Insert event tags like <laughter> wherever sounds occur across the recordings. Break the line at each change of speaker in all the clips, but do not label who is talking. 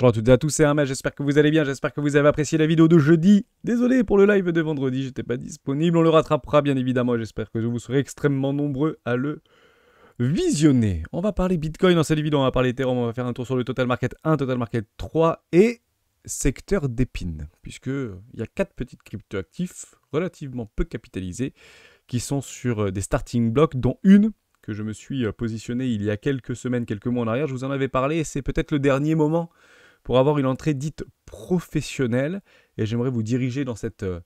Bonjour à toutes et à tous, c'est mec, j'espère que vous allez bien, j'espère que vous avez apprécié la vidéo de jeudi. Désolé pour le live de vendredi, j'étais pas disponible, on le rattrapera bien évidemment, j'espère que vous serez extrêmement nombreux à le visionner. On va parler Bitcoin dans cette vidéo, on va parler Ethereum, on va faire un tour sur le Total Market 1, Total Market 3 et secteur d'épines, il y a quatre petites crypto-actifs relativement peu capitalisés qui sont sur euh, des starting blocks, dont une que je me suis euh, positionné il y a quelques semaines, quelques mois en arrière. Je vous en avais parlé, c'est peut-être le dernier moment pour avoir une entrée dite professionnelle. Et j'aimerais vous diriger dans cette euh,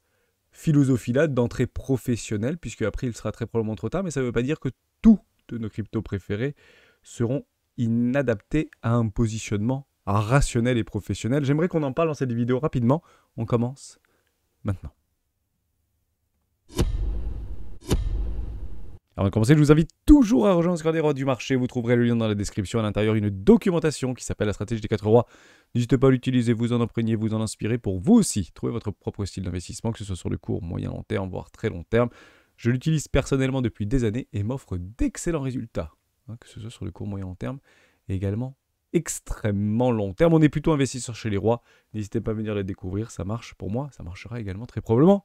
philosophie-là d'entrée professionnelle, puisque après il sera très probablement trop tard, mais ça ne veut pas dire que tous de nos cryptos préférés seront inadaptés à un positionnement rationnel et professionnel. J'aimerais qu'on en parle dans cette vidéo rapidement. On commence maintenant. Avant de commencer, je vous invite toujours à rejoindre Square des rois du marché. Vous trouverez le lien dans la description. À l'intérieur, une documentation qui s'appelle La stratégie des quatre rois. N'hésitez pas à l'utiliser, vous en imprégner, vous en inspirer pour vous aussi. Trouver votre propre style d'investissement, que ce soit sur le court, moyen, long terme, voire très long terme. Je l'utilise personnellement depuis des années et m'offre d'excellents résultats, hein, que ce soit sur le court, moyen, long terme et également extrêmement long terme. On est plutôt investisseur chez les rois. N'hésitez pas à venir les découvrir, ça marche pour moi, ça marchera également très probablement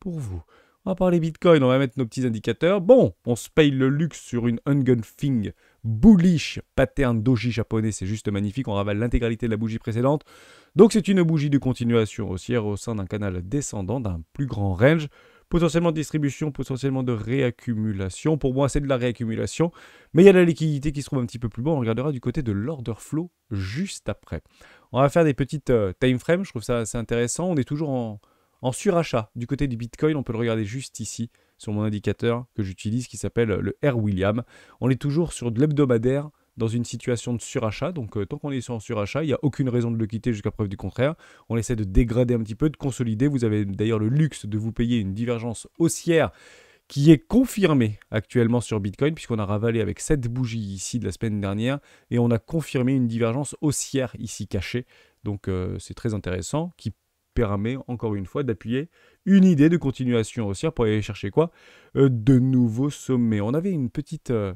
pour vous. On va parler Bitcoin, on va mettre nos petits indicateurs. Bon, on se paye le luxe sur une ungun thing bullish pattern doji japonais, c'est juste magnifique, on ravale l'intégralité de la bougie précédente. Donc c'est une bougie de continuation haussière au sein d'un canal descendant d'un plus grand range, potentiellement de distribution, potentiellement de réaccumulation. Pour moi, c'est de la réaccumulation, mais il y a la liquidité qui se trouve un petit peu plus bas, on regardera du côté de l'order flow juste après. On va faire des petites euh, time frames, je trouve ça assez intéressant, on est toujours en en surachat du côté du Bitcoin. On peut le regarder juste ici sur mon indicateur que j'utilise qui s'appelle euh, le R William. On est toujours sur de l'hebdomadaire dans une situation de surachat. Donc euh, tant qu'on est sur un surachat, il n'y a aucune raison de le quitter jusqu'à preuve du contraire. On essaie de dégrader un petit peu, de consolider. Vous avez d'ailleurs le luxe de vous payer une divergence haussière qui est confirmée actuellement sur Bitcoin, puisqu'on a ravalé avec cette bougie ici de la semaine dernière, et on a confirmé une divergence haussière ici cachée. Donc euh, c'est très intéressant, qui permet encore une fois d'appuyer une idée de continuation haussière pour aller chercher quoi euh, De nouveaux sommets. On avait une petite, euh,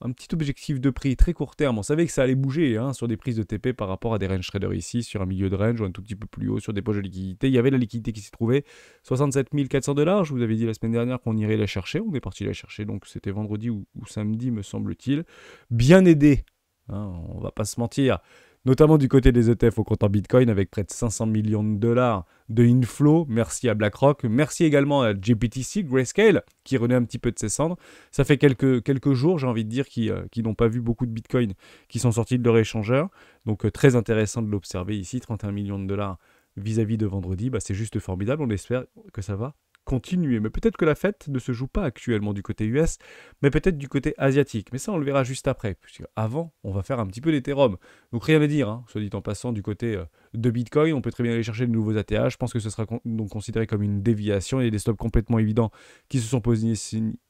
un petit objectif de prix très court terme. On savait que ça allait bouger hein, sur des prises de TP par rapport à des range traders ici, sur un milieu de range ou un tout petit peu plus haut, sur des poches de liquidité. Il y avait la liquidité qui s'y trouvait. 67 400 dollars. Je vous avais dit la semaine dernière qu'on irait la chercher. On est parti la chercher, donc c'était vendredi ou, samedi, me semble-t-il. Bien aidé hein, on va pas se mentir, notamment du côté des ETF au compte en Bitcoin avec près de 500 millions de dollars de inflow. Merci à BlackRock. Merci également à GPTC, Grayscale, qui renaît un petit peu de ses cendres. Ça fait quelques, quelques jours, j'ai envie de dire, qui, euh, n'ont pas vu beaucoup de Bitcoin qui sont sortis de leur échangeur. Donc euh, très intéressant de l'observer ici, 31 millions de dollars vis-à-vis de vendredi, bah, c'est juste formidable. On espère que ça va continuer. Mais peut-être que la fête ne se joue pas actuellement du côté US, mais peut-être du côté asiatique. Mais ça, on le verra juste après. Puisque avant, on va faire un petit peu d'Ethereum. Donc rien à dire, hein. soit dit en passant, du côté euh, de Bitcoin, on peut très bien aller chercher de nouveaux ATH. Je pense que ce sera donc considéré comme une déviation. Il y a des stops complètement évidents qui se sont posés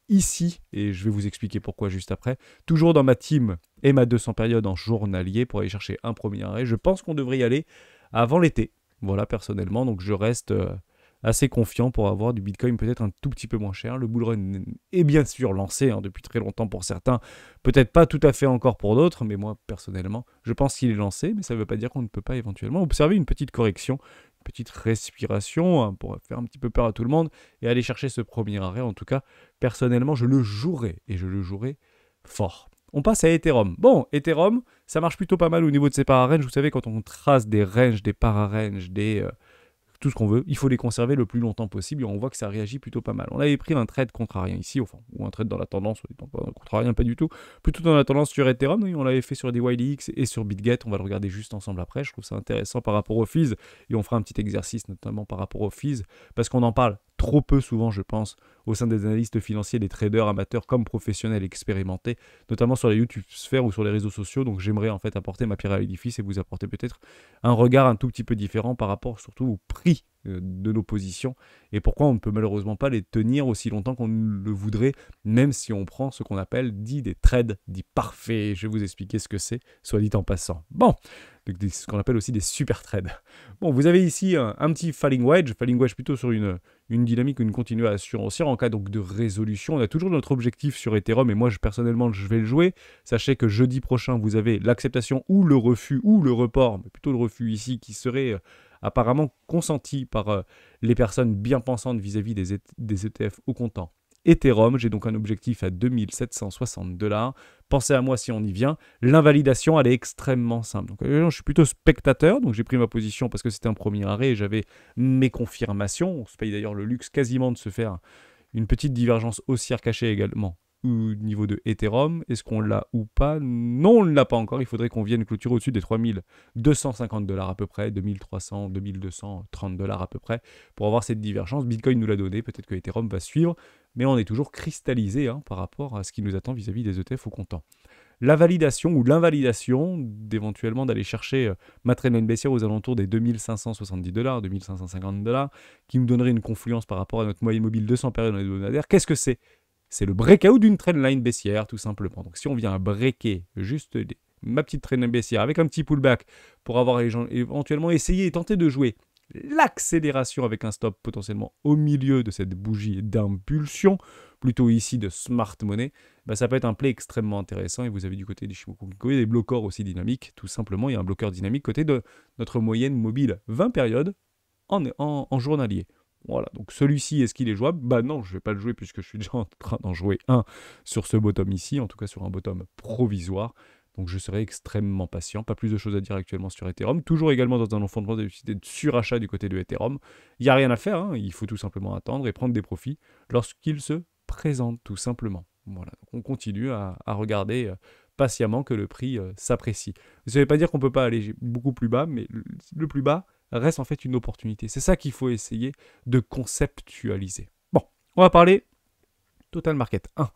ici, et je vais vous expliquer pourquoi juste après. Toujours dans ma team et ma 200 périodes en journalier pour aller chercher un premier arrêt. Je pense qu'on devrait y aller avant l'été. Voilà, personnellement, donc je reste... Euh, assez confiant pour avoir du Bitcoin peut-être un tout petit peu moins cher. Le bull run est bien sûr lancé hein, depuis très longtemps pour certains, peut-être pas tout à fait encore pour d'autres, mais moi personnellement, je pense qu'il est lancé, mais ça ne veut pas dire qu'on ne peut pas éventuellement observer une petite correction, une petite respiration hein, pour faire un petit peu peur à tout le monde et aller chercher ce premier arrêt. En tout cas, personnellement, je le jouerai et je le jouerai fort. On passe à Ethereum. Bon, Ethereum, ça marche plutôt pas mal au niveau de ses pararanges. Vous savez, quand on trace des ranges, des pararanges, des, euh, tout ce qu'on veut. Il faut les conserver le plus longtemps possible et on voit que ça réagit plutôt pas mal. On avait pris un trade contrarien ici, enfin, ou un trade dans la tendance, pas pas du tout. Plutôt dans la tendance sur Ethereum, on l'avait fait sur des YDX et sur BitGet. On va le regarder juste ensemble après. Je trouve ça intéressant par rapport au fees et on fera un petit exercice notamment par rapport au fees parce qu'on en parle trop peu souvent, je pense, au sein des analystes financiers, des traders amateurs comme professionnels expérimentés, notamment sur les YouTube sphères ou sur les réseaux sociaux. Donc j'aimerais en fait apporter ma pierre à l'édifice et vous apporter peut-être un regard un tout petit peu différent par rapport surtout au prix euh, de nos positions et pourquoi on ne peut malheureusement pas les tenir aussi longtemps qu'on le voudrait, même si on prend ce qu'on appelle dit des trades, dit parfait. Je vais vous expliquer ce que c'est, soit dit en passant. Bon, ce qu'on appelle aussi des super trades. Bon, vous avez ici un, petit falling wedge, falling wedge plutôt sur une, une dynamique, une continuation haussière en cas donc de résolution. On a toujours notre objectif sur Ethereum et moi personnellement je vais le jouer. Sachez que jeudi prochain vous avez l'acceptation ou le refus ou le report, mais plutôt le refus ici qui serait euh, apparemment consenti par euh, les personnes bien pensantes vis-à-vis des, e des ETF au comptant. Ethereum. J'ai donc un objectif à 2760 dollars. Pensez à moi si on y vient. L'invalidation, elle est extrêmement simple. Donc, euh, je suis plutôt spectateur, donc j'ai pris ma position parce que c'était un premier arrêt et j'avais mes confirmations. On se paye d'ailleurs le luxe quasiment de se faire une petite divergence haussière cachée également au niveau de Ethereum. Est-ce qu'on l'a ou pas Non, on ne l'a pas encore. Il faudrait qu'on vienne clôturer au-dessus des 3250 dollars à peu près, 2300, 2230 dollars à peu près, pour avoir cette divergence. Bitcoin nous l'a donné, peut-être que Ethereum va suivre, mais on est toujours cristallisé hein, par rapport à ce qui nous attend vis-à-vis des ETF au comptant. La validation ou l'invalidation d'éventuellement d'aller chercher euh, ma baissière aux alentours des 2570 dollars, 2550 dollars, qui nous donnerait une confluence par rapport à notre moyenne mobile 200 périodes hebdomadaires. Qu'est-ce que c'est c'est le breakout d'une trendline baissière, tout simplement. Donc si on vient à breaker juste ma petite trendline baissière avec un petit pullback pour avoir éventuellement essayé et tenté de jouer l'accélération avec un stop potentiellement au milieu de cette bougie d'impulsion, plutôt ici de smart money, bah, ça peut être un play extrêmement intéressant. Et vous avez du côté du Shimoku des bloqueurs aussi dynamiques, tout simplement. Il y a un bloqueur dynamique côté de notre moyenne mobile 20 périodes en journalier. Voilà, donc celui-ci, est-ce qu'il est jouable Bah non, je ne vais pas le jouer puisque je suis <laughs> déjà en train d'en jouer un sur ce bottom ici, en tout cas sur un bottom provisoire. Donc je serai extrêmement patient. Pas plus de choses à dire actuellement sur Ethereum. Toujours également dans un enfantement de surachat du côté de Ethereum. Il n'y a rien à faire, hein. il faut tout simplement attendre et prendre des profits lorsqu'ils se présentent, tout simplement. Voilà, on continue à, regarder euh, patiemment que le prix euh, s'apprécie. Ça ne veut pas dire qu'on ne peut pas aller beaucoup plus bas, mais le plus bas, reste en fait une opportunité. C'est ça qu'il faut essayer de conceptualiser. Bon, on va parler Total Market 1.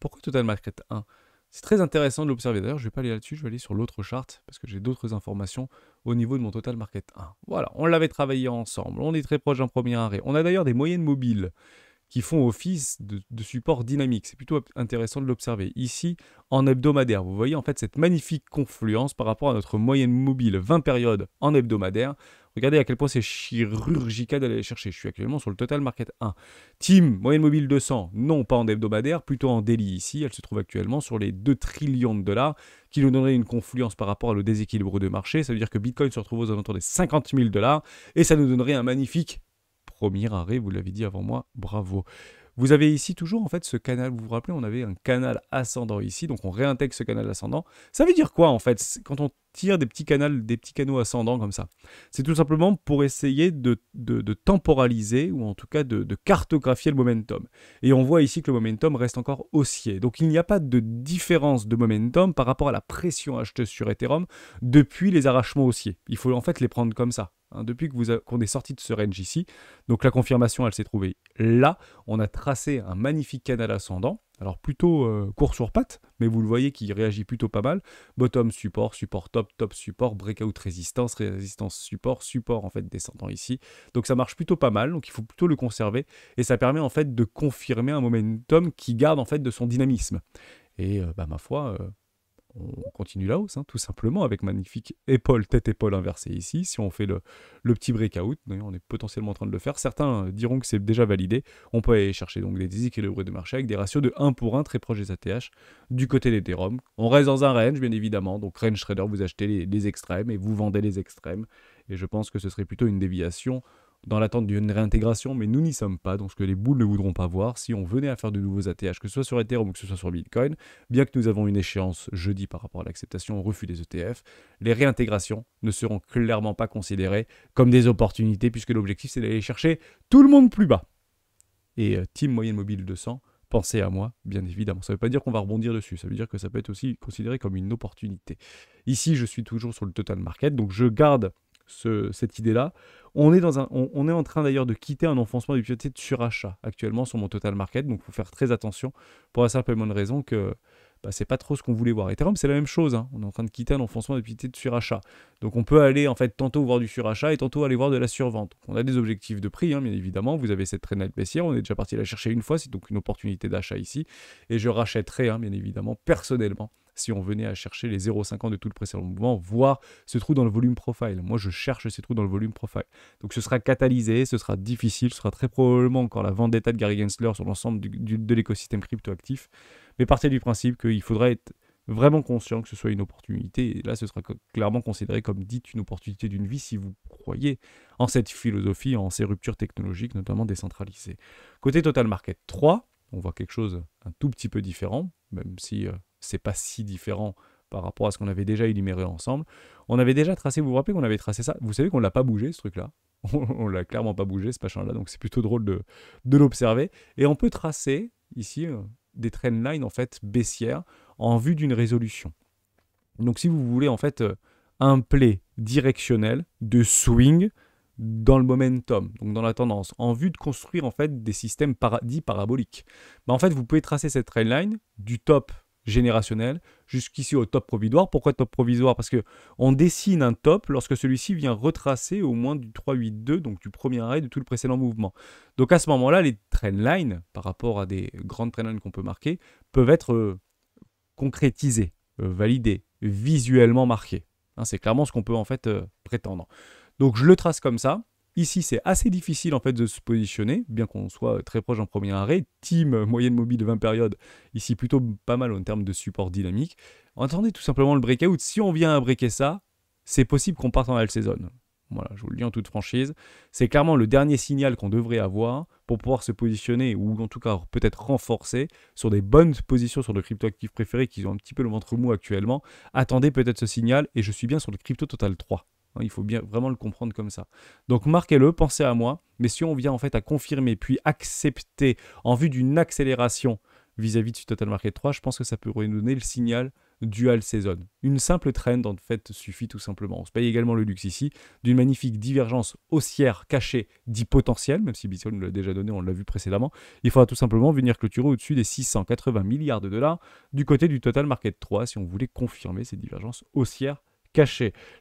Pourquoi Total Market 1 c'est très intéressant de l'observer. D'ailleurs, je ne vais pas aller là-dessus, je vais aller sur l'autre charte parce que j'ai d'autres informations au niveau de mon total market 1. Voilà, on l'avait travaillé ensemble, on est très proche d'un premier arrêt. On a d'ailleurs des moyennes mobiles qui font office de, support dynamique. C'est plutôt intéressant de l'observer. Ici, en hebdomadaire, vous voyez en fait cette magnifique confluence par rapport à notre moyenne mobile 20 périodes en hebdomadaire. Regardez à quel point c'est chirurgical d'aller chercher. Je suis actuellement sur le Total Market 1. Team, moyenne mobile 200, non pas en hebdomadaire, plutôt en délit ici. Elle se trouve actuellement sur les 2 trillions de dollars qui nous donnerait une confluence par rapport à le déséquilibre de marché. Ça veut dire que Bitcoin se retrouve aux alentours des 50 000 dollars et ça nous donnerait un magnifique premier arrêt, vous l'avez dit avant moi, bravo. Vous avez ici toujours en fait ce canal, vous vous rappelez, on avait un canal ascendant ici, donc on réintègre ce canal ascendant. Ça veut dire quoi en fait quand on tire des petits canaux, des petits canaux ascendants comme ça C'est tout simplement pour essayer de, temporaliser ou en tout cas de, cartographier le momentum. Et on voit ici que le momentum reste encore haussier. Donc il n'y a pas de différence de momentum par rapport à la pression acheteuse sur Ethereum depuis les arrachements haussiers. Il faut en fait les prendre comme ça. Hein, depuis qu'on est sorti de ce range ici. Donc la confirmation, elle s'est trouvée là. On a tracé un magnifique canal ascendant. Alors plutôt euh, court sur patte, mais vous le voyez qu'il réagit plutôt pas mal. Bottom support, support top, top support, breakout résistance, résistance support, support en fait descendant ici. Donc ça marche plutôt pas mal, donc il faut plutôt le conserver et ça permet en fait de confirmer un momentum qui garde en fait de son dynamisme. Et euh, bah ma foi, euh, on continue la hausse, hein, tout simplement, avec magnifique épaule, tête-épaule inversée ici. Si on fait le, le petit breakout, hein, on est potentiellement en train de le faire. Certains euh, diront que c'est déjà validé. On peut aller chercher donc des déséquilibres de marché avec des ratios de 1 pour 1 très proches des ATH du côté d'Ethereum. On reste dans un range, bien évidemment. Donc, range trader, vous achetez les extrêmes et vous vendez les extrêmes. Et je pense que ce serait plutôt une déviation dans l'attente d'une réintégration, mais nous n'y sommes pas, donc ce que les boules ne voudront pas voir si on venait à faire de nouveaux ATH, que ce soit sur Ethereum ou que ce soit sur Bitcoin, bien que nous avons une échéance jeudi par rapport à l'acceptation au refus des ETF, les réintégrations ne seront clairement pas considérées comme des opportunités, puisque l'objectif c'est d'aller chercher tout le monde plus bas. Et euh, Team Moyenne Mobile 200, pensez à moi, bien évidemment. Ça ne veut pas dire qu'on va rebondir dessus, ça veut dire que ça peut être aussi considéré comme une opportunité. Ici, je suis toujours sur le total market, donc je garde cette idée-là. On est, dans un, on, est en train d'ailleurs de quitter un enfoncement du pied de surachat actuellement sur mon total market, donc il faut faire très attention pour la simple et bonne raison que bah, c'est pas trop ce qu'on voulait voir. Ethereum, c'est la même chose. Hein. On est en train de quitter un enfoncement d'activité de surachat. Donc on peut aller en fait tantôt voir du surachat et tantôt aller voir de la survente. On a des objectifs de prix, hein, bien évidemment. Vous avez cette de baissière. On est déjà parti la chercher une fois. C'est donc une opportunité d'achat ici. Et je rachèterai, hein, bien évidemment, personnellement, si on venait à chercher les 0,50 de tout le précédent mouvement, voir ce trou dans le volume profile. Moi, je cherche ces trous dans le volume profile. Donc, ce sera catalysé, ce sera difficile, ce sera très probablement encore la vendetta de Gary Gensler sur l'ensemble de l'écosystème crypto-actif. Mais partez du principe qu'il faudrait être vraiment conscient que ce soit une opportunité. Et là, ce sera clairement considéré comme dite une opportunité d'une vie si vous croyez en cette philosophie, en ces ruptures technologiques, notamment décentralisées. Côté Total Market 3, on voit quelque chose un tout petit peu différent, même si euh, c'est pas si différent par rapport à ce qu'on avait déjà énuméré ensemble. On avait déjà tracé, vous vous rappelez qu'on avait tracé ça Vous savez qu'on l'a pas bougé ce truc-là <laughs> On l'a clairement pas bougé ce machin-là, donc c'est plutôt drôle de, l'observer. Et on peut tracer ici euh, des trendlines en fait baissières en vue d'une résolution. Donc si vous voulez en fait euh, un play directionnel de swing dans le momentum, donc dans la tendance, en vue de construire en fait des systèmes dits paraboliques. Bah, en fait, vous pouvez tracer cette trendline du top générationnel jusqu'ici au top provisoire. Pourquoi top provisoire Parce que on dessine un top lorsque celui-ci vient retracer au moins du 3-8-2, donc du premier arrêt de tout le précédent mouvement. Donc à ce moment-là, les lines, par rapport à des grandes lines qu'on peut marquer, peuvent être euh, concrétisées, euh, validées, visuellement marquées. Hein, c'est clairement ce qu'on peut en fait euh, prétendre. Donc je le trace comme ça. Ici, c'est assez difficile en fait de se positionner, bien qu'on soit euh, très proche en premier arrêt. Team euh, moyenne mobile de 20 périodes, ici plutôt pas mal en termes de support dynamique. Attendez tout simplement le breakout. Si on vient à breaker ça, c'est possible qu'on parte en half saison. Voilà, je vous le dis en toute franchise. C'est clairement le dernier signal qu'on devrait avoir pour pouvoir se positionner, ou en tout cas peut-être renforcer, sur des bonnes positions sur le crypto préféré qui ont un petit peu le ventre mou actuellement. Attendez peut-être ce signal, et je suis bien sur le crypto total 3. Hein, il faut bien vraiment le comprendre comme ça. Donc marquez-le, pensez à moi. Mais si on vient en fait à confirmer puis accepter en vue d'une accélération vis-à-vis du Total Market 3, je pense que ça pourrait nous donner le signal dual saison Une simple trend en fait suffit tout simplement. On se paye également le luxe ici d'une magnifique divergence haussière cachée dit potentiel, même si nous l'a déjà donné, on l'a vu précédemment. Il faudra tout simplement venir clôturer au-dessus des 680 milliards de dollars du côté du Total Market 3 si on voulait confirmer ces divergences haussières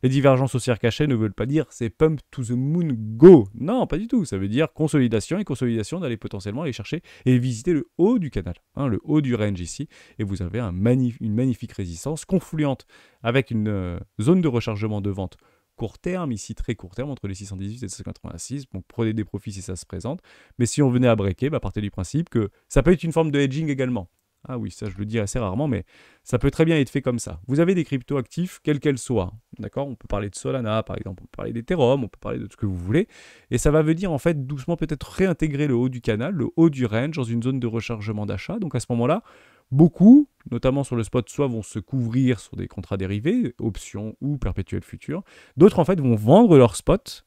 les divergences haussières cachées ne veulent pas dire c'est pump to the moon go. Non, pas du tout. Ça veut dire consolidation et consolidation d'aller potentiellement aller chercher et visiter le haut du canal, hein, le haut du range ici. Et vous avez un une magnifique résistance confluente avec une euh, zone de rechargement de vente court terme, ici très court terme, entre les 618 et les 686. Donc prenez des profits si ça se présente. Mais si on venait à breaker, bah, partez du principe que ça peut être une forme de hedging également. Ah oui, ça je le dis assez rarement, mais ça peut très bien être fait comme ça. Vous avez des actifs, quelles qu'elles soient. D'accord On peut parler de Solana, par exemple, on peut parler d'Ethereum, on peut parler de ce que vous voulez. Et ça va dire en fait, doucement peut-être réintégrer le haut du canal, le haut du range, dans une zone de rechargement d'achat. Donc à ce moment-là, beaucoup, notamment sur le spot, soit vont se couvrir sur des contrats dérivés, options ou perpétuels futurs. D'autres, en fait, vont vendre leur spot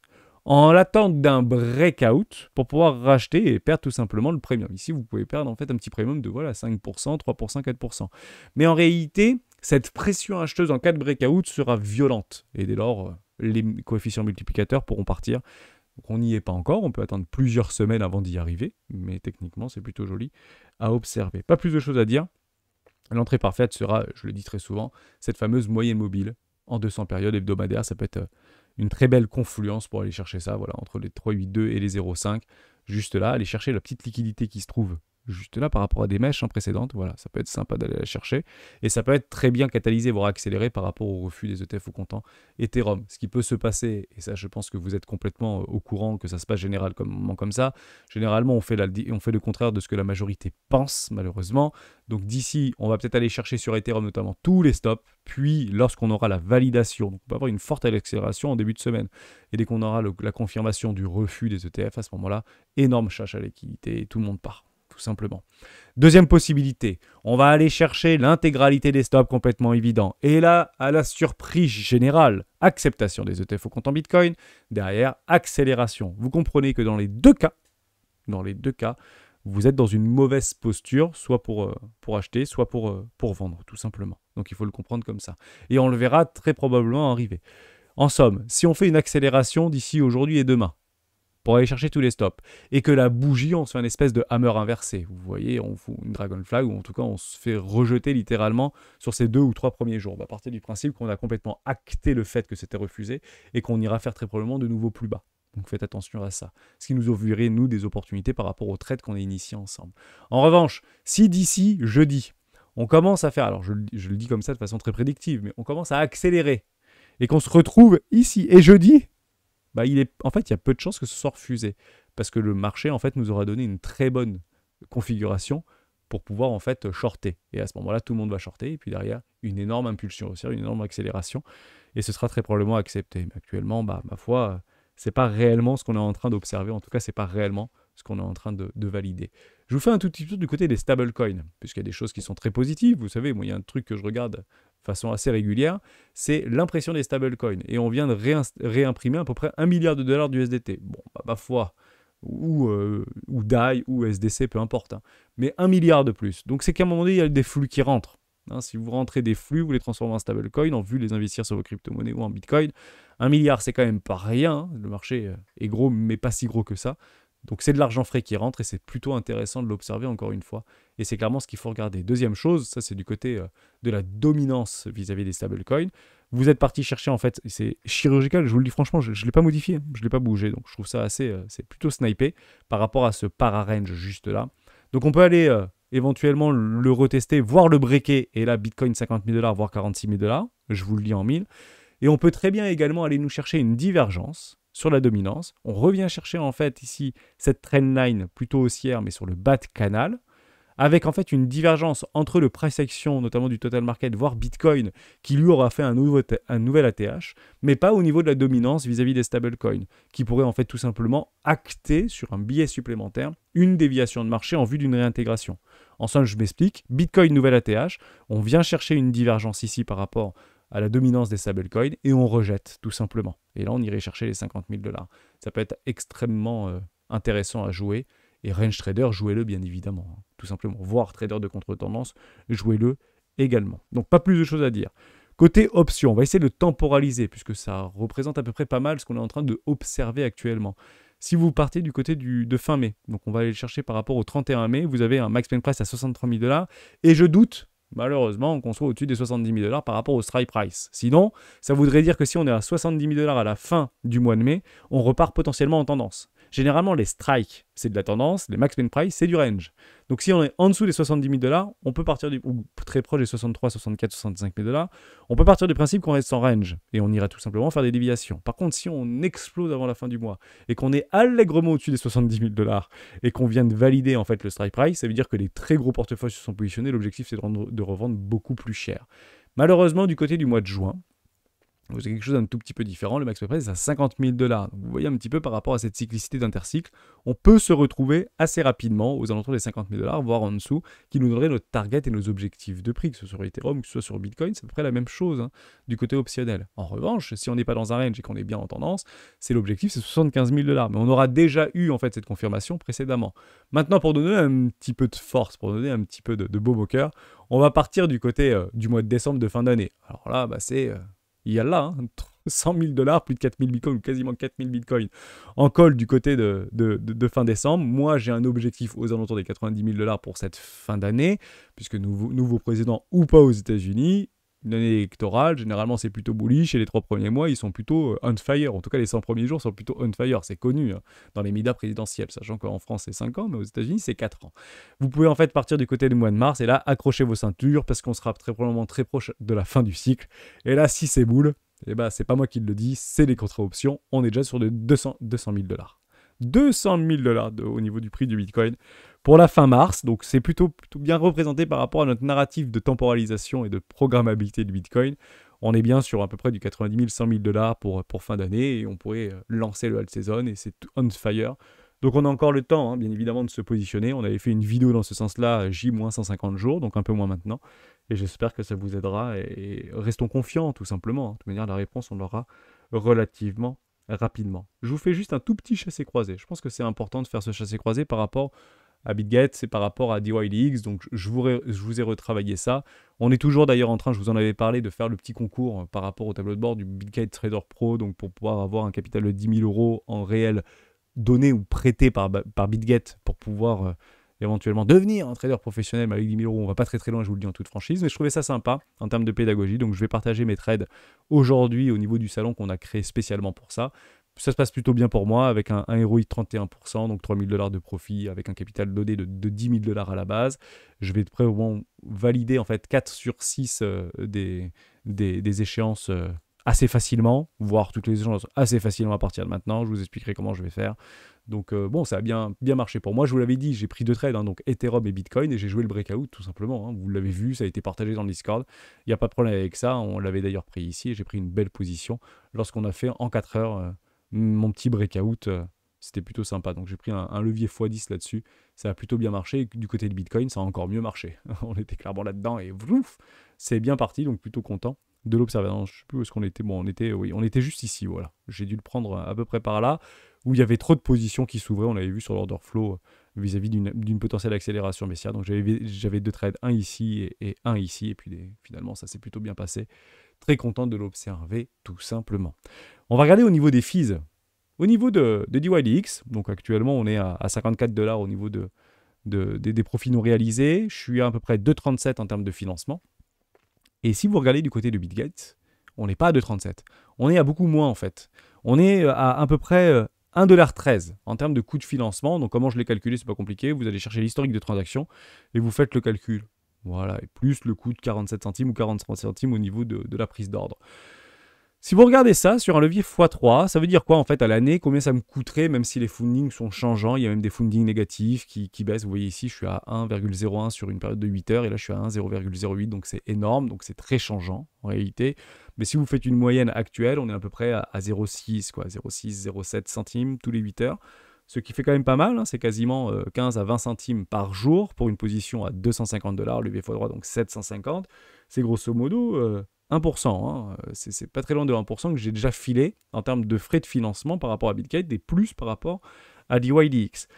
en l'attente d'un breakout pour pouvoir racheter et perdre tout simplement le premium. Ici, vous pouvez perdre en fait un petit premium de voilà 5%, 3%, 4%. Mais en réalité, cette pression acheteuse en cas de breakout sera violente et dès lors, euh, les coefficients multiplicateurs pourront partir. Donc on n'y est pas encore, on peut attendre plusieurs semaines avant d'y arriver, mais techniquement c'est plutôt joli à observer. Pas plus de choses à dire. L'entrée parfaite sera, je le dis très souvent, cette fameuse moyenne mobile en 200 périodes hebdomadaires. Ça peut être euh, une très belle confluence pour aller chercher ça, voilà, entre les 3,82 et les 0,5. Juste là, aller chercher la petite liquidité qui se trouve juste là par rapport à des mèches hein, précédentes. Voilà, ça peut être sympa d'aller la chercher. Et ça peut être très bien catalysé, voire accéléré par rapport au refus des ETF au comptant Ethereum. Ce qui peut se passer, et ça je pense que vous êtes complètement euh, au courant que ça se passe généralement comme, comme ça, généralement on fait, on fait le contraire de ce que la majorité pense, malheureusement. Donc d'ici, on va peut-être aller chercher sur Ethereum notamment tous les stops, puis lorsqu'on aura la validation, on peut avoir une forte accélération en début de semaine, et dès qu'on aura la confirmation du refus des ETF, à ce moment-là, énorme chasse à l'équité, tout le monde part tout simplement. Deuxième possibilité, on va aller chercher l'intégralité des stops complètement évidents. Et là, à la surprise générale, acceptation des ETF au compte en Bitcoin, derrière, accélération. Vous comprenez que dans les deux cas, dans les deux cas, vous êtes dans une mauvaise posture, soit pour, euh, pour acheter, soit pour, euh, pour vendre, tout simplement. Donc il faut le comprendre comme ça. Et on le verra très probablement arriver. En somme, si on fait une accélération d'ici aujourd'hui et demain, pour aller chercher tous les stops. Et que la bougie, on se fait un espèce de hammer inversé. Vous voyez, on fout une dragon flag, ou en tout cas, on se fait rejeter littéralement sur ces deux ou trois premiers jours. On bah, va partir du principe qu'on a complètement acté le fait que c'était refusé et qu'on ira faire très probablement de nouveau plus bas. Donc faites attention à ça. Ce qui nous ouvrirait, nous, des opportunités par rapport aux trades qu'on a initiés ensemble. En revanche, si d'ici jeudi, on commence à faire, alors je, le dis comme ça de façon très prédictive, mais on commence à accélérer et qu'on se retrouve ici et jeudi, bah, il est, en fait, il y a peu de chances que ce soit refusé. Parce que le marché, en fait, nous aura donné une très bonne configuration pour pouvoir, en fait, shorter. Et à ce moment-là, tout le monde va shorter. Et puis derrière, une énorme impulsion aussi, une énorme accélération. Et ce sera très probablement accepté. Mais actuellement, bah, ma foi, ce n'est pas réellement ce qu'on est en train d'observer. En tout cas, c'est pas réellement ce qu'on est en train de valider. Je vous fais un tout petit peu du côté des stablecoins, puisqu'il y a des choses qui sont très positives. Vous savez, moi, il y a un truc que je regarde de façon assez régulière, c'est l'impression des stablecoins. Et on vient de réimprimer à peu près un milliard de dollars du SDT. Bon, bah, ma foi, ou, euh, ou DAI, ou SDC, peu importe. Hein. Mais un milliard de plus. Donc c'est qu'à un moment donné, il y a des flux qui rentrent. Hein. si vous rentrez des flux, vous les transformez en stablecoin, en vue de les investir sur vos crypto-monnaies ou en bitcoin. un milliard, c'est quand même pas rien. Hein. Le marché est gros, mais pas si gros que ça. Donc c'est de l'argent frais qui rentre et c'est plutôt intéressant de l'observer encore une fois. Et c'est clairement ce qu'il faut regarder. Deuxième chose, ça c'est du côté euh, de la dominance vis-à-vis des stablecoins. Vous êtes parti chercher en fait, c'est chirurgical, je vous le dis franchement, je ne l'ai pas modifié, hein. je ne l'ai pas bougé. Donc je trouve ça assez, euh, c'est plutôt snipé par rapport à ce para-range juste là. Donc on peut aller euh, éventuellement le retester, voir le breaker. Et là, Bitcoin 50 000 dollars, voire 46 000 dollars, je vous le dis en mille. Et on peut très bien également aller nous chercher une divergence sur la dominance. On revient chercher en fait ici cette line plutôt haussière mais sur le bas de canal avec en fait une divergence entre le price action notamment du total market voire Bitcoin qui lui aura fait un, nouveau nouvel ATH mais pas au niveau de la dominance vis-à-vis des des stablecoins qui pourrait en fait tout simplement acter sur un billet supplémentaire une déviation de marché en vue d'une réintégration. En somme, je m'explique, Bitcoin nouvel ATH, on vient chercher une divergence ici par rapport à la dominance des coins et on rejette tout simplement. Et là, on irait chercher les 50 000 dollars. Ça peut être extrêmement euh, intéressant à jouer. Et range trader, jouez-le bien évidemment, hein. tout simplement. Voire trader de contre-tendance, jouez-le également. Donc pas plus de choses à dire. Côté option on va essayer de temporaliser puisque ça représente à peu près pas mal ce qu'on est en train de observer actuellement. Si vous partez du côté du, de fin mai, donc on va aller le chercher par rapport au 31 mai, vous avez un max pain price à 63 000 dollars et je doute malheureusement, on construit au-dessus des 70 000 dollars par rapport au strike price. Sinon, ça voudrait dire que si on est à 70 000 à la fin du mois de mai, on repart potentiellement en tendance. Généralement, les strikes, c'est de la tendance, les max main price, c'est du range. Donc si on est en dessous des 70 000 dollars, on peut partir du, ou très proche des 63, 64, 65 000 dollars, on peut partir du principe qu'on reste sans range et on ira tout simplement faire des déviations. Par contre, si on explose avant la fin du mois et qu'on est allègrement au-dessus des 70 000 dollars et qu'on vient de valider en fait le strike price, ça veut dire que les très gros portefeuilles se sont positionnés. L'objectif, c'est de revendre beaucoup plus cher. Malheureusement, du côté du mois de juin, vous c'est quelque chose d'un tout petit peu différent. Le max prix c'est à 50 000 dollars. Vous voyez un petit peu par rapport à cette cyclicité d'intercycle, on peut se retrouver assez rapidement aux alentours des 50 000 dollars, voire en dessous, qui nous donnerait notre target et nos objectifs de prix, que ce soit sur Ethereum, que ce soit sur Bitcoin, c'est à peu près la même chose hein, du côté optionnel. En revanche, si on n'est pas dans un range et qu'on est bien en tendance, c'est l'objectif, c'est 75 000 dollars. Mais on aura déjà eu en fait cette confirmation précédemment. Maintenant, pour donner un petit peu de force, pour donner un petit peu de, de beau au cœur, on va partir du côté euh, du mois de décembre de fin d'année. Alors là, bah, c'est euh, il y a là, 100 hein, 000 dollars, plus de 4 000 bitcoins, quasiment 4 000 bitcoins en col du côté de, fin décembre. Moi, j'ai un objectif aux alentours des 90 000 dollars pour cette fin d'année, puisque nouveau, nouveau président ou pas aux États-Unis, une année électorale, généralement c'est plutôt bullish et les trois premiers mois ils sont plutôt euh, on fire. En tout cas, les 100 premiers jours sont plutôt on fire, c'est connu hein, dans les midas présidentielles, sachant qu'en France c'est 5 ans, mais aux États-Unis c'est 4 ans. Vous pouvez en fait partir du côté du mois de mars et là accrochez vos ceintures parce qu'on sera très probablement très proche de la fin du cycle. Et là, si c'est boule, et eh ben, c'est pas moi qui le dis, c'est les contrats options, on est déjà sur de 200, 200 000 dollars. 200 000 dollars au niveau du prix du Bitcoin pour la fin mars. Donc c'est plutôt, bien représenté par rapport à notre narratif de temporalisation et de programmabilité du Bitcoin. On est bien sur à peu près du 90 000, 100 000 dollars pour, fin d'année et on pourrait euh, lancer le halt season et c'est on fire. Donc on a encore le temps, hein, bien évidemment, de se positionner. On avait fait une vidéo dans ce sens-là, J-150 jours, donc un peu moins maintenant. Et j'espère que ça vous aidera. Et restons confiants, tout simplement. Hein. De toute manière, la réponse, on l'aura relativement rapidement. Je vous fais juste un tout petit chassé-croisé. Je pense que c'est important de faire ce chassé-croisé par rapport à BitGate, c'est par rapport à DYDX, donc je vous, je ai retravaillé ça. On est toujours d'ailleurs en train, je vous en avais parlé, de faire le petit concours euh, par rapport au tableau de bord du BitGate Trader Pro, donc pour pouvoir avoir un capital de 10 000 euros en réel donné ou prêté par, par pour pouvoir... Euh, éventuellement devenir un trader professionnel, avec 10 000 euros, on va pas très très loin, je vous le dis en toute franchise. Mais je trouvais ça sympa en termes de pédagogie. Donc je vais partager mes trades aujourd'hui au niveau du salon qu'on a créé spécialement pour ça. Ça se passe plutôt bien pour moi avec un, ROI de 31%, donc 3 000 dollars de profit avec un capital donné de, 10 000 dollars à la base. Je vais probablement valider en fait 4 sur 6 euh, des, des, échéances. Euh, assez facilement, Voir toutes les échanges assez facilement à partir de maintenant. Je vous expliquerai comment je vais faire. Donc euh, bon, ça a bien, bien marché pour moi. Je vous l'avais dit, j'ai pris deux trades, hein, donc Ethereum et Bitcoin, et j'ai joué le breakout tout simplement. Hein. Vous l'avez vu, ça a été partagé dans le Discord. Il n'y a pas de problème avec ça. On l'avait d'ailleurs pris ici, et j'ai pris une belle position lorsqu'on a fait en 4 heures euh, mon petit breakout. Euh, c'était plutôt sympa. Donc j'ai pris un, levier x10 là-dessus. Ça a plutôt bien marché. du côté de Bitcoin, ça a encore mieux marché. <laughs> on était clairement là-dedans et c'est bien parti. Donc plutôt content de l'observer, Je ne sais plus où est-ce qu'on était. Bon, on était, oui, on était juste ici, voilà. J'ai dû le prendre euh, à peu près par là, où il y avait trop de positions qui s'ouvraient. On l'avait vu sur l'order flow euh, vis-à-vis d'une potentielle accélération messière, Donc j'avais deux trades, un ici et, un ici. Et puis des, finalement, ça s'est plutôt bien passé. Très content de l'observer, tout simplement. On va regarder au niveau des fees. Au niveau de, de DYDX, donc actuellement, on est à, 54 dollars au niveau de, des, profits non réalisés. Je suis à à peu près 2,37 en termes de financement. Et si vous regardez du côté de BitGate, on n'est pas à 2,37. On est à beaucoup moins en fait. On est euh, à à peu près 1,13$ euh, en termes de coût de financement. Donc comment je l'ai calculé, c'est pas compliqué. Vous allez chercher l'historique de transaction et vous faites le calcul. Voilà, et plus le coût de 47 centimes ou 43 centimes au niveau de, de la prise d'ordre. Si vous regardez ça sur un levier x3, ça veut dire quoi en fait à l'année Combien ça me coûterait, même si les fundings sont changeants Il y a même des fundings négatifs qui, baissent. Vous voyez ici, je suis à 1,01 sur une période de 8 heures et là je suis à 1,008, donc c'est énorme, donc c'est très changeant en réalité. Mais si vous faites une moyenne actuelle, on est à peu près à, 0,6, quoi, 0,6, 0,7 centimes tous les 8 heures. Ce qui fait quand même pas mal, hein. c'est quasiment 15 euh, à 20 centimes par jour pour une position à 250 dollars, levier x3 donc 750. C'est grosso modo. Euh, 1%. Hein. C'est pas très loin de 1% que j'ai déjà filé en termes de frais de financement par rapport à Bitgate des plus par rapport à DYDX.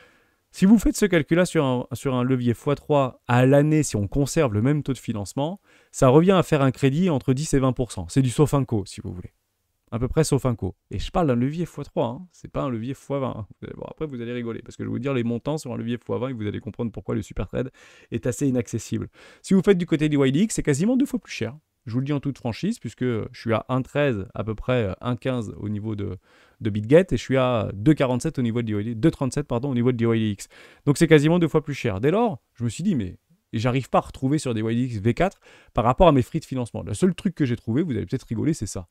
Si vous faites ce calcul-là sur un, sur un levier x3 à l'année, si on conserve le même taux de financement, ça revient à faire un crédit entre 10 et 20%. C'est du Sofinco, si vous voulez. À peu près Sofinco. Et je parle d'un levier x3, hein. c'est pas un levier x20. Hein. après, vous allez rigoler, parce que je vais vous dire les montants sur un levier x20 et vous allez comprendre pourquoi le super trade est assez inaccessible. Si vous faites du côté DYDX, c'est quasiment deux fois plus cher je vous le dis en toute franchise, puisque je suis à 1,13 à peu près, 1,15 au niveau de, de BitGet, et je suis à 2,47 au niveau de 2,37 pardon, au niveau de DYDX. Donc c'est quasiment deux fois plus cher. Dès lors, je me suis dit, mais j'arrive pas à retrouver sur des V4 par rapport à mes frais de financement. Le seul truc que j'ai trouvé, vous allez peut-être rigoler, c'est ça.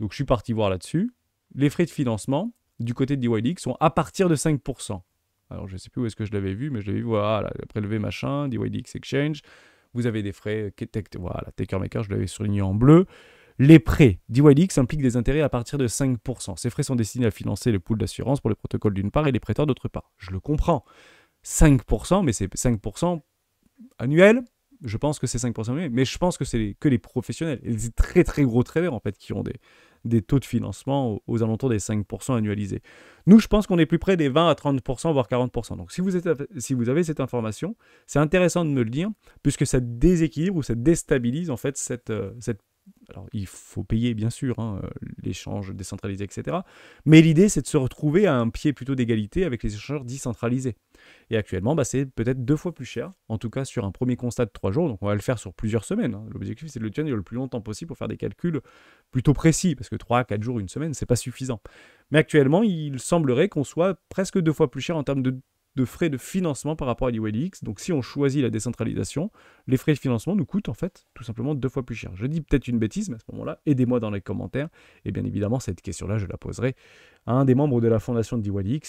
Donc je suis parti voir là-dessus. Les frais de financement du côté de DYDX sont à partir de 5%. Alors je ne sais plus où est-ce que je l'avais vu, mais je l'ai vu, voilà, prélevé machin, DYDX Exchange, vous avez des frais. Euh, voilà, Taker Maker, je l'avais souligné en bleu. Les prêts diwalix impliquent des intérêts à partir de 5%. Ces frais sont destinés à financer le pool d'assurance pour les protocoles d'une part et les prêteurs d'autre part. Je le comprends. 5%, mais c'est 5% annuel. Je pense que c'est 5% annuel, mais je pense que c'est que les professionnels, Ils les très très gros traders en fait qui ont des, des taux de financement aux, alentours des 5% annualisés. Nous, je pense qu'on est plus près des 20 à 30%, voire 40%. Donc si vous, êtes, si vous avez cette information, c'est intéressant de me le dire, puisque ça déséquilibre ou ça déstabilise en fait cette, euh, cette alors il faut payer bien sûr hein, euh, l'échange décentralisé, etc. Mais l'idée c'est de se retrouver à un pied plutôt d'égalité avec les échangeurs décentralisés. Et actuellement, bah, c'est peut-être deux fois plus cher, en tout cas sur un premier constat de trois jours, donc on va le faire sur plusieurs semaines. Hein. L'objectif c'est de le tenir le plus longtemps possible pour faire des calculs plutôt précis, parce que trois, quatre jours, une semaine, c'est pas suffisant. Mais actuellement, il semblerait qu'on soit presque deux fois plus cher en termes de de frais de financement par rapport à l'IYDX. Donc si on choisit la décentralisation, les frais de financement nous coûtent en fait tout simplement deux fois plus cher. Je dis peut-être une bêtise, mais à ce moment-là, aidez-moi dans les commentaires. Et bien évidemment, cette question-là, je la poserai à un des membres de la fondation de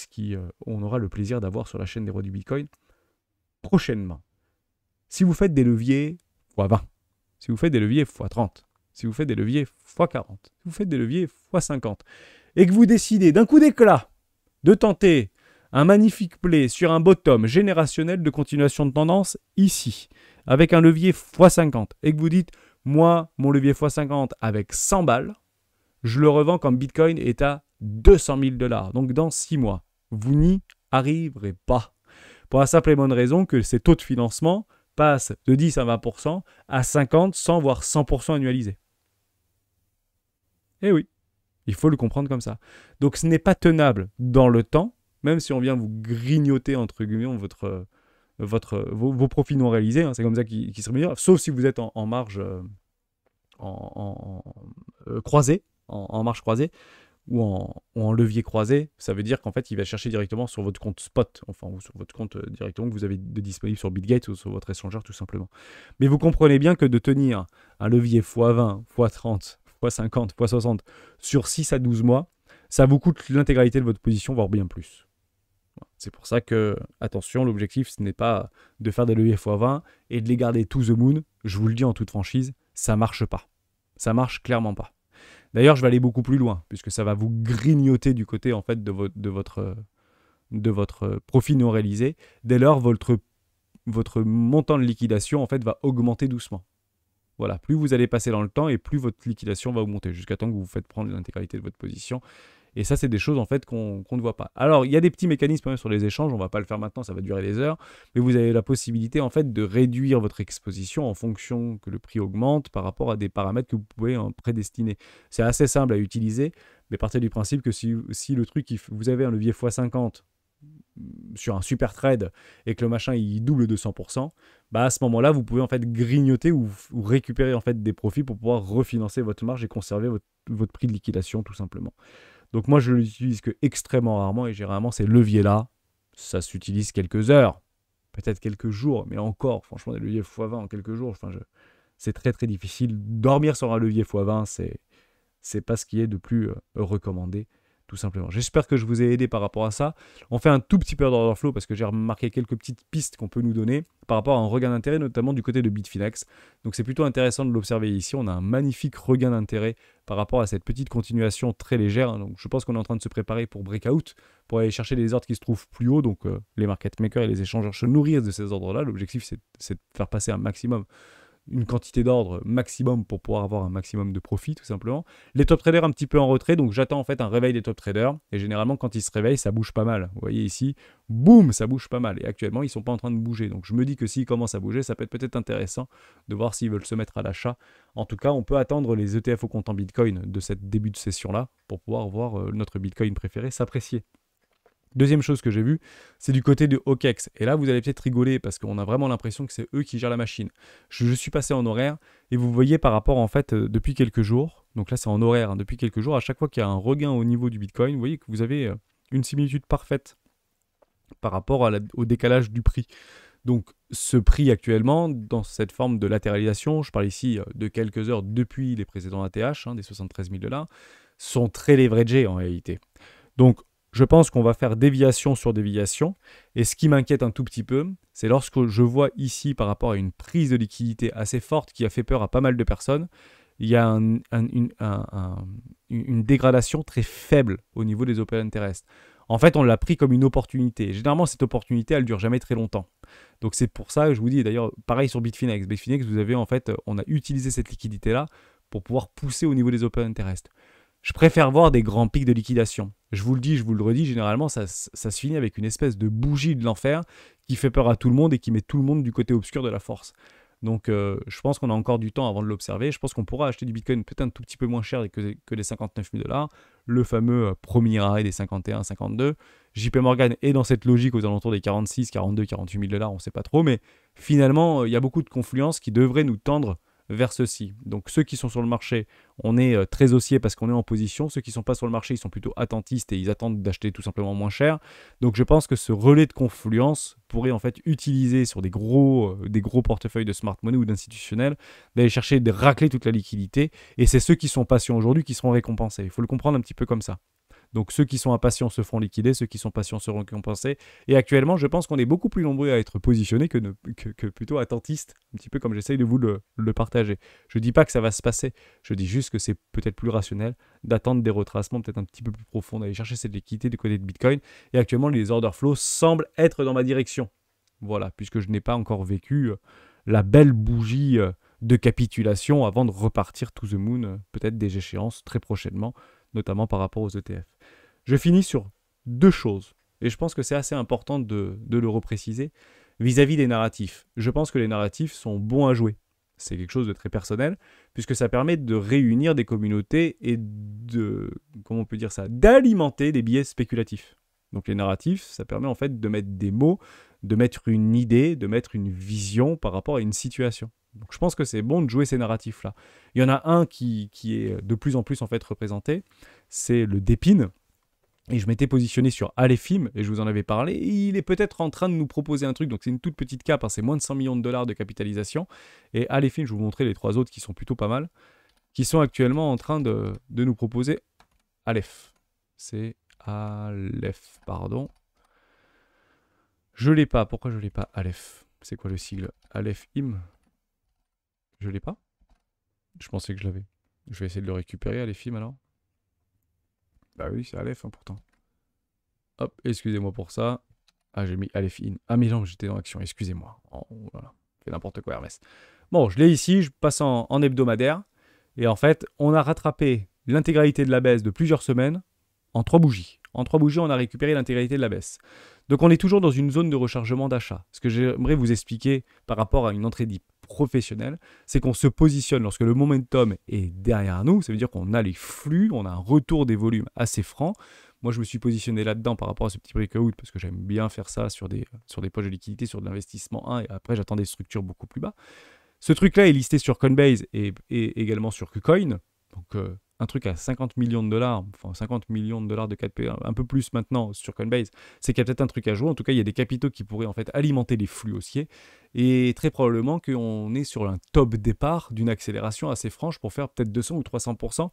qui euh, on aura le plaisir d'avoir sur la chaîne des rois du Bitcoin prochainement. Si vous faites des leviers x20, si vous faites des leviers x30, si vous faites des leviers x40, si vous faites des leviers x50, et que vous décidez d'un coup d'éclat de tenter un magnifique play sur un bottom générationnel de continuation de tendance ici, avec un levier x50, et que vous dites, moi, mon levier x50 avec 100 balles, je le revends quand Bitcoin est à 200 000 dollars, donc dans 6 mois. Vous n'y arriverez pas. Pour la simple et bonne raison que ces taux de financement passent de 10 à 20 à 50, 100 voire 100 annualisés. Eh oui, il faut le comprendre comme ça. Donc ce n'est pas tenable dans le temps même si on vient vous grignoter, entre guillemets, votre, euh, votre, euh, vos, profits non réalisés, hein, c'est comme ça qu'ils qu se sauf si vous êtes en, marge euh, en, croisée, en, marge croisée, ou en, levier croisé, ça veut dire qu'en fait, il va chercher directement sur votre compte spot, enfin, ou sur votre compte directement que vous avez de disponible sur BitGate ou sur votre échangeur, tout simplement. Mais vous comprenez bien que de tenir un levier x20, x30, x50, x60 sur 6 à 12 mois, ça vous coûte l'intégralité de votre position, voire bien plus. C'est pour ça que, attention, l'objectif, ce n'est pas de faire des leviers x20 et de les garder to the moon. Je vous le dis en toute franchise, ça ne marche pas. Ça ne marche clairement pas. D'ailleurs, je vais aller beaucoup plus loin, puisque ça va vous grignoter du côté en fait de, votre de votre, de votre profit non réalisé. Dès lors, votre, votre montant de liquidation en fait va augmenter doucement. Voilà, plus vous allez passer dans le temps et plus votre liquidation va augmenter, jusqu'à temps que vous vous faites prendre l'intégralité de votre position. Et ça, c'est des choses en fait qu'on ne voit pas. Alors, il y a des petits mécanismes sur les échanges, on ne va pas le faire maintenant, ça va durer des heures, mais vous avez la possibilité en fait de réduire votre exposition en fonction que le prix augmente par rapport à des paramètres que vous pouvez en prédestiner. C'est assez simple à utiliser, mais partez du principe que si, le truc, vous avez un levier x50 mm, sur un super trade et que le machin il double de 100%, bah à ce moment-là vous pouvez en fait grignoter ou, récupérer en fait des profits pour pouvoir refinancer votre marge et conserver votre, votre prix de liquidation tout simplement. Donc moi, je l'utilise que extrêmement rarement et généralement, ces leviers-là, ça s'utilise quelques heures, peut-être quelques jours, mais encore, franchement, des leviers x20 en quelques jours, c'est très très difficile. Dormir sur un levier x20, c'est c'est pas ce qui est de plus euh, recommandé tout simplement. J'espère que je vous ai aidé par rapport à ça. On fait un tout petit peu d'order flow parce que j'ai remarqué quelques petites pistes qu'on peut nous donner par rapport à un regain d'intérêt, notamment du côté de Bitfinex. Donc c'est plutôt intéressant de l'observer ici. On a un magnifique regain d'intérêt par rapport à cette petite continuation très légère. Donc je pense qu'on est en train de se préparer pour breakout, pour aller chercher des ordres qui se trouvent plus haut. Donc euh, les market makers et les échangeurs se nourrissent de ces ordres-là. L'objectif, c'est de faire passer un maximum une quantité d'ordre maximum pour pouvoir avoir un maximum de profit tout simplement. Les top traders un petit peu en retrait, donc j'attends en fait un réveil des top traders. Et généralement quand ils se réveillent, ça bouge pas mal. Vous voyez ici, boum, ça bouge pas mal. Et actuellement, ils sont pas en train de bouger. Donc je me dis que s'ils commencent à bouger, ça peut être peut-être intéressant de voir s'ils veulent se mettre à l'achat. En tout cas, on peut attendre les ETF au compte en Bitcoin de cette début de session là pour pouvoir voir euh, notre Bitcoin préféré s'apprécier. Deuxième chose que j'ai vu, c'est du côté de OKEX. Et là, vous allez peut-être rigoler parce qu'on a vraiment l'impression que c'est eux qui gèrent la machine. Je, suis passé en horaire et vous voyez par rapport, en fait, euh, depuis quelques jours, donc là c'est en horaire, hein, depuis quelques jours, à chaque fois qu'il y a un regain au niveau du Bitcoin, vous voyez que vous avez euh, une similitude parfaite par rapport au décalage du prix. Donc ce prix actuellement, dans cette forme de latéralisation, je parle ici euh, de quelques heures depuis les précédents ATH, hein, des 73 000 dollars, sont très leveragés en réalité. Donc je pense qu'on va faire déviation sur déviation. Et ce qui m'inquiète un tout petit peu, c'est lorsque je vois ici par rapport à une prise de liquidité assez forte qui a fait peur à pas mal de personnes, il y a une, dégradation très faible au niveau des open interest. En fait, on l'a pris comme une opportunité. Généralement, cette opportunité, elle dure jamais très longtemps. Donc c'est pour ça que je vous dis, d'ailleurs, pareil sur Bitfinex. Bitfinex, vous avez en fait, on a utilisé cette liquidité-là pour pouvoir pousser au niveau des open interest. Je préfère voir des grands pics de liquidation. Je vous le dis, je vous le redis, généralement, ça, se finit avec une espèce de bougie de l'enfer qui fait peur à tout le monde et qui met tout le monde du côté obscur de la force. Donc euh, je pense qu'on a encore du temps avant de l'observer. Je pense qu'on pourra acheter du Bitcoin peut-être un tout petit peu moins cher que, que les 59 000 dollars, le fameux euh, premier arrêt des 51, 52. JP Morgan est dans cette logique aux alentours des 46, 42, 48 000 dollars, on ne sait pas trop, mais finalement euh, il y a beaucoup de confluences qui devraient nous tendre vers ceci. Donc ceux qui sont sur le marché, on est euh, très haussier parce qu'on est en position. Ceux qui ne sont pas sur le marché, ils sont plutôt attentistes et ils attendent d'acheter tout simplement moins cher. Donc je pense que ce relais de confluence pourrait en fait utiliser sur des gros, euh, des gros portefeuilles de smart money ou d'institutionnels d'aller chercher de racler toute la liquidité. Et c'est ceux qui sont patients aujourd'hui qui seront récompensés. Il faut le comprendre un petit peu comme ça. Donc ceux qui sont impatients se feront liquider, ceux qui sont patients seront compensés. Et actuellement, je pense qu'on est beaucoup plus nombreux à être positionnés que, plutôt attentistes, un petit peu comme j'essaye de vous le, partager. Je dis pas que ça va se passer, je dis juste que c'est peut-être plus rationnel d'attendre des retracements peut-être un petit peu plus profonds, d'aller chercher cette liquidité du côté de Bitcoin. Et actuellement, les order flow semblent être dans ma direction. Voilà, puisque je n'ai pas encore vécu euh, la belle bougie euh, de capitulation avant de repartir to the moon, euh, peut-être des échéances très prochainement notamment par rapport aux ETF. Je finis sur deux choses, et je pense que c'est assez important de, le repréciser vis-à-vis des narratifs. Je pense que les narratifs sont bons à jouer. C'est quelque chose de très personnel, puisque ça permet de réunir des communautés et de, comment on peut dire ça, d'alimenter des biais spéculatifs. Donc les narratifs, ça permet en fait de mettre des mots, de mettre une idée, de mettre une vision par rapport à une situation je pense que c'est bon de jouer ces narratifs-là. Il y en a un qui, est de plus en plus en fait représenté, c'est le Dépine. Et je m'étais positionné sur Alephim, et je vous en avais parlé. il est peut-être en train de nous proposer un truc, donc c'est une toute petite cape, hein, c'est moins de 100 millions de dollars de capitalisation. Et Alephim, je vous montrer les trois autres qui sont plutôt pas mal, qui sont actuellement en train de, nous proposer Aleph. C'est Aleph, pardon. Je l'ai pas, pourquoi je l'ai pas Aleph C'est quoi le sigle Alephim. Je l'ai pas Je pensais que je l'avais. Je vais essayer de le récupérer, films alors. Bah oui, c'est Aleph, hein, pourtant. Hop, excusez-moi pour ça. Ah, j'ai mis Aleph Ah, mais non, j'étais dans l'action, excusez-moi. Oh, oh Fait n'importe quoi, Hermès. Bon, je l'ai ici, je passe en, hebdomadaire. Et en fait, on a rattrapé l'intégralité de la baisse de plusieurs semaines en trois bougies. En trois bougies, on a récupéré l'intégralité de la baisse. Donc on est toujours dans une zone de rechargement d'achat. Ce que j'aimerais vous expliquer par rapport à une entrée DIP professionnel, c'est qu'on se positionne lorsque le momentum est derrière nous, ça veut dire qu'on a les flux, on a un retour des volumes assez franc, Moi, je me suis positionné là-dedans par rapport à ce petit breakout parce que j'aime bien faire ça sur des, sur des poches de liquidité, sur de l'investissement 1 et après, j'attends des structures beaucoup plus bas. Ce truc-là est listé sur Coinbase et, et également sur KuCoin. Donc euh, un truc à 50 millions de dollars, enfin 50 millions de dollars de 4P, un, peu plus maintenant sur Coinbase, c'est qu'il y a peut-être un truc à jouer. En tout cas, il y a des capitaux qui pourraient en fait alimenter les flux haussiers. Et très probablement qu'on est sur un top départ d'une accélération assez franche pour faire peut-être 200 ou 300%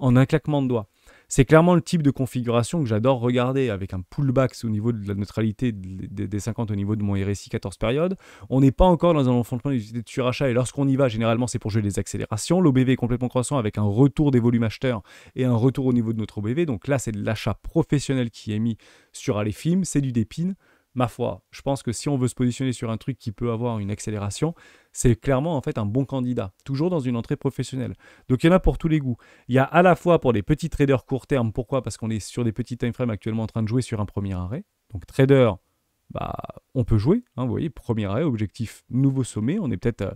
en un claquement de doigts. C'est clairement le type de configuration que j'adore regarder avec un pullback au niveau de la neutralité des 50 au niveau de mon RSI 14 périodes. On n'est pas encore dans un enfantement de surachat et lorsqu'on y va, généralement c'est pour jouer des accélérations. L'OBV est complètement croissant avec un retour des volumes acheteurs et un retour au niveau de notre OBV. Donc là, c'est de l'achat professionnel qui est mis sur à c'est du dépine ma foi, je pense que si on veut se positionner sur un truc qui peut avoir une accélération, c'est clairement en fait un bon candidat, toujours dans une entrée professionnelle. Donc il y en a pour tous les goûts. Il y a à la fois pour les petits traders court terme, pourquoi Parce qu'on est sur des petits timeframes actuellement en train de jouer sur un premier arrêt. Donc trader, bah, on peut jouer, hein, vous voyez, premier arrêt, objectif, nouveau sommet, on est peut-être euh,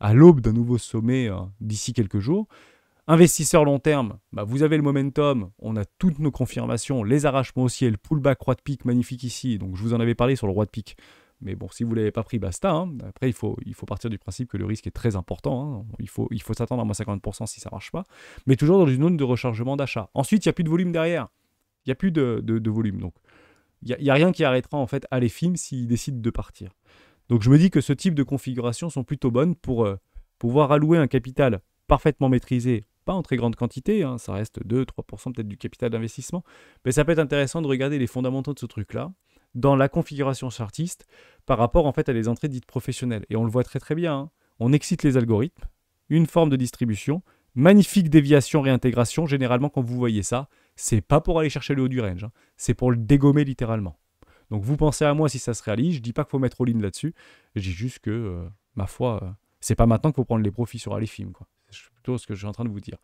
à, l'aube d'un nouveau sommet euh, d'ici quelques jours. Investisseur long terme, bah, vous avez le momentum, on a toutes nos confirmations, les arrachements aussi, le pullback roi de pique magnifique ici, donc je vous en avais parlé sur le roi de pique. Mais bon, si vous ne l'avez pas pris, basta. Hein. Après, il faut, il faut partir du principe que le risque est très important. Hein. Il faut, il faut s'attendre à moins 50% si ça ne marche pas. Mais toujours dans une zone de rechargement d'achat. Ensuite, il n'y a plus de volume derrière. Il n'y a plus de, volume. Donc, il n'y a, rien qui arrêtera en fait à les films s'ils décident de partir. Donc, je me dis que ce type de configurations sont plutôt bonnes pour euh, pouvoir allouer un capital parfaitement maîtrisé en très grande quantité, hein, ça reste 2-3% peut-être du capital d'investissement, mais ça peut être intéressant de regarder les fondamentaux de ce truc-là dans la configuration chartiste par rapport en fait à des entrées dites professionnelles. Et on le voit très très bien, hein. on excite les algorithmes, une forme de distribution, magnifique déviation, réintégration, généralement quand vous voyez ça, c'est pas pour aller chercher le haut du range, hein. c'est pour le dégommer littéralement. Donc vous pensez à moi si ça se réalise, je dis pas qu'il faut mettre au line là-dessus, je dis juste que, euh, ma foi, euh, c'est pas maintenant qu'il faut prendre les profits sur Alifim. Quoi. C'est plutôt ce que je suis en train de vous dire.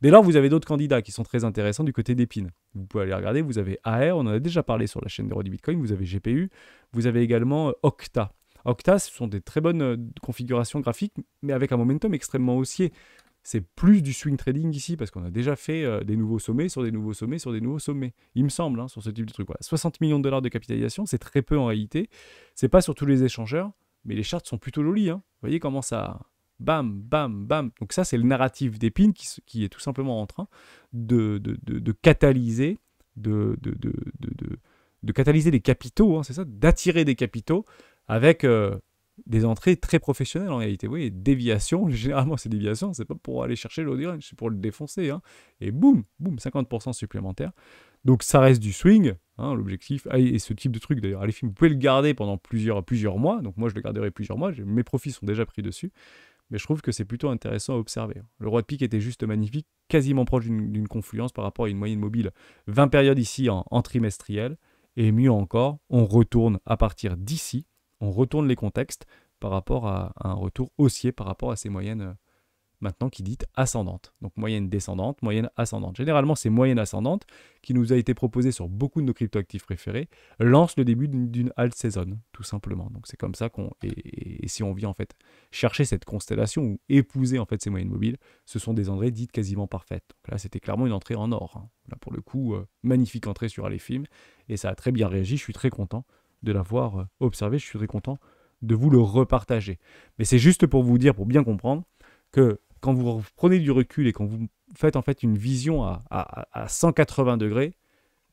Dès lors, vous avez d'autres candidats qui sont très intéressants du côté d'Epine. Vous pouvez aller regarder, vous avez AR, on en a déjà parlé sur la chaîne de du Bitcoin, vous avez GPU, vous avez également euh, Octa. Octa, ce sont des très bonnes euh, configurations graphiques, mais avec un momentum extrêmement haussier. C'est plus du swing trading ici, parce qu'on a déjà fait euh, des nouveaux sommets sur des nouveaux sommets sur des nouveaux sommets, il me semble, hein, sur ce type de truc. 60 millions de dollars de capitalisation, c'est très peu en réalité. C'est pas sur tous les échangeurs, mais les charts sont plutôt jolies. Vous hein. voyez comment ça, bam, bam, bam. Donc ça, c'est le narratif d'Épine qui, est tout simplement en train de, catalyser, de, catalyser des capitaux, hein, c'est ça, d'attirer des capitaux avec euh, des entrées très professionnelles en réalité. Vous voyez, déviation, <laughs> généralement c'est déviation, c'est pas pour aller chercher l'audience, c'est pour le défoncer. Hein. Et boum, boum, 50% supplémentaire. Donc ça reste du swing, hein, l'objectif, ah, et ce type de truc d'ailleurs. Les films, vous pouvez le garder pendant plusieurs, plusieurs mois, donc moi je le garderai plusieurs mois, mes profits sont déjà pris dessus mais je trouve que c'est plutôt intéressant à observer. Le roi de pique était juste magnifique, quasiment proche d'une confluence par rapport à une moyenne mobile. 20 périodes ici en, trimestriel, et mieux encore, on retourne à partir d'ici, on retourne les contextes par rapport à, un retour haussier par rapport à ces moyennes maintenant qui dit ascendante. Donc moyenne descendante, moyenne ascendante. Généralement, ces moyenne ascendante qui nous a été proposée sur beaucoup de nos cryptoactifs préférés, lance le début d'une halte saison, tout simplement. Donc c'est comme ça qu'on... Et, si on vient en fait chercher cette constellation ou épouser en fait ces moyennes mobiles, ce sont des entrées dites quasiment parfaites. Donc là, c'était clairement une entrée en or. Hein. Là, pour le coup, euh, magnifique entrée sur films et ça a très bien réagi. Je suis très content de l'avoir euh, observé, je suis très content de vous le repartager. Mais c'est juste pour vous dire, pour bien comprendre, que quand vous prenez du recul et quand vous faites en fait une vision à, 180 degrés,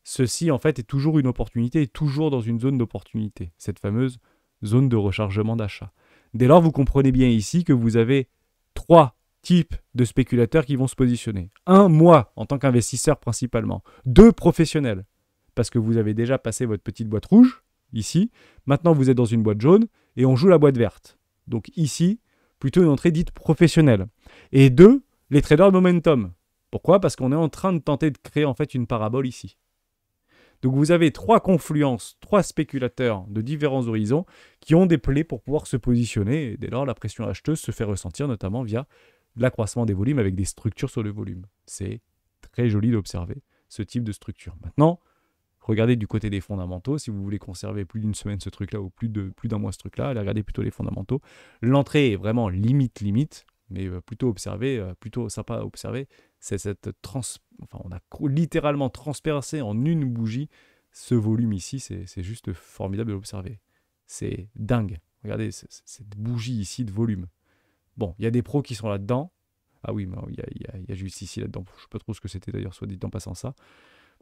ceci en fait est toujours une opportunité, toujours dans une zone d'opportunité, cette fameuse zone de rechargement d'achat. Dès lors, vous comprenez bien ici que vous avez trois types de spéculateurs qui vont se positionner. Un, moi, en tant qu'investisseur principalement. Deux, professionnels, parce que vous avez déjà passé votre petite boîte rouge, ici. Maintenant, vous êtes dans une boîte jaune et on joue la boîte verte. Donc ici, plutôt une entrée dite professionnelle. Et deux, les traders de momentum. Pourquoi Parce qu'on est en train de tenter de créer en fait une parabole ici. Donc vous avez trois confluences, trois spéculateurs de différents horizons qui ont des plaies pour pouvoir se positionner. Et dès lors, la pression acheteuse se fait ressentir, notamment via l'accroissement des volumes avec des structures sur le volume. C'est très joli d'observer ce type de structure. Maintenant, regardez du côté des fondamentaux. Si vous voulez conserver plus d'une semaine ce truc-là ou plus d'un mois ce truc-là, allez regarder plutôt les fondamentaux. L'entrée est vraiment limite, limite, mais euh, plutôt observer, euh, plutôt sympa à observer. C'est cette trans. Enfin, on a littéralement transpercé en une bougie ce volume ici. C'est juste formidable de l'observer. C'est dingue. Regardez cette bougie ici de volume. Bon, il y a des pros qui sont là-dedans. Ah oui, mais il y a, y a juste ici là-dedans. Je ne sais pas trop ce que c'était d'ailleurs, soit dit en passant ça.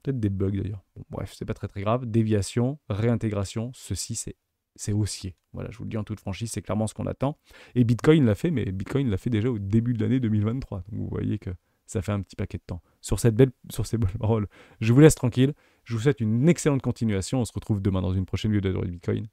Peut-être des bugs d'ailleurs. Bref, bref, c'est pas très très grave. Déviation, réintégration, ceci c'est c'est haussier. Voilà, je vous le dis en toute franchise, c'est clairement ce qu'on attend. Et Bitcoin l'a fait, mais Bitcoin l'a fait déjà au début de l'année 2023. Donc vous voyez que ça fait un petit paquet de temps. Sur, cette belle, sur ces belles paroles, je vous laisse tranquille. Je vous souhaite une excellente continuation. On se retrouve demain dans une prochaine vidéo de Bitcoin.